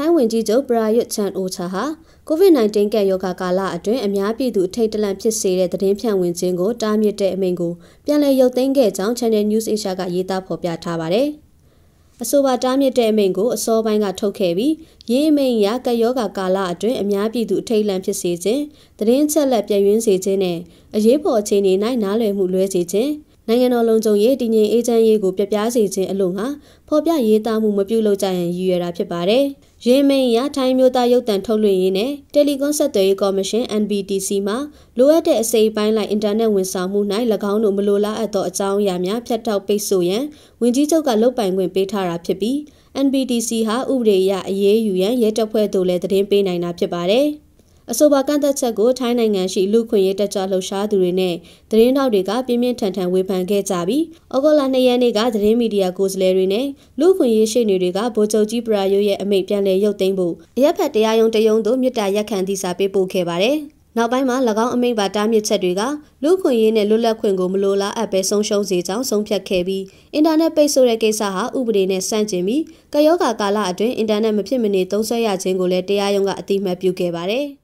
ထိုင်းဝန်ကြီးချုပ်ပရာယွတ်ချန်အိုချာဟာ COVID-19 ကပ်ရောဂါကာလအတွင်းအများပြည်သူအထိတ်တလန့်ဖြစ်စေတဲ့သတင်းဖြန့်ဝေခြင်းကိုတားမြစ်တဲ့အမိန့်ကိုပြန်လည်ရုပ်သိမ်းခဲ့ကြောင်း Channel News Asia ကရေးသားဖော်ပြထားပါတယ်။အဆိုပါတားမြစ်တဲ့အမိန့်ကိုအစောပိုင်းကထုတ်ခဲ့ပြီးရင်းအမိန့်အရကယောဂါကာလအတွင်းအများပြည်သူအထိတ်လန့်ဖြစ်စေခြင်းသတင်းချက်လက်ပြည့်ဝင်းစေခြင်းနဲ့အရေးပေါ်အခြေအနေ၌နားလည်မှုလွဲစေခြင်းနိုင်ငံတော်လုံခြုံရေးတည်ငြိမ်အေးချမ်းရေးကိုပြပြစေခြင်းအလို့ငှာဖော်ပြရေးသားမှုမပြုလုပ်ကြရန်ရည်ရွယ်တာဖြစ်ပါတယ်။ရင်းမိန်ရထိုင်းမျိုးသားရုပ်တံထုတ်လွှင့်ရေးနဲ့တယ်လီကွန်ဆက်သွယ်ရေးကော်မရှင် NBTC မှလိုအပ်တဲ့အစိပ်ပိုင်းလိုက်အင်တာနက်ဝန်ဆောင်မှု၌၎င်းတို့မလိုလားအပ်သောအကြောင်းအရာများဖြတ်တောက်ပိတ်ဆို့ရန်ဝန်ကြီးချုပ်ကလုတ်ပိုင်ခွင့်ပေးထားတာဖြစ်ပြီး NBTC ဟာဥပဒေအရအရေးယူရန်ရဲတပ်ဖွဲ့သို့လည်းတင်ပြပေးနိုင်တာဖြစ်ပါတယ်။အဆိုပါကန့်သက်ချက်ကိုထိုင်းနိုင်ငံရှိလူခွင့်ရေးတက်ကြလှုပ်ရှားသူတွေနဲ့သတင်းထောက်တွေကပြင်းပြင်းထန်ထန်ဝေဖန်ခဲ့ကြပြီးဩဂုတ်လ2ရက်နေ့ကသတင်းမီဒီယာကိုယ်စားလှယ်တွေနဲ့လူခွင့်ရေးရှေ့နေတွေကဗိုလ်ချုပ်ကြီးပရာယိုရဲ့အမိန့်ပြန်လည်ရုပ်သိမ်းဖို့အရက်ဖက်တရားရုံးတရုံးသို့မြစ်တာရက်ခံသီစာပေးပို့ခဲ့ပါတယ်။နောက်ပိုင်းမှာ၎င်းအမိန့်ပါတားမြစ်ချက်တွေကလူခွင့်ရေးနဲ့လွတ်လပ်ခွင့်ကိုမလိုလားအပ်ပဲဆုံးရှုံးစေကြောင်းဆုံးဖြတ်ခဲ့ပြီးအင်တာနက်ပိတ်ဆို့တဲ့ကိစ္စဟာဥပဒေနဲ့ဆန့်ကျင်ပြီးကယောဂါကာလအတွင်းအင်တာနက်မဖြစ်မနေသုံးစွဲရခြင်းကိုလည်းတရားရုံးကအတိအမှတ်ပြုခဲ့ပါတယ်။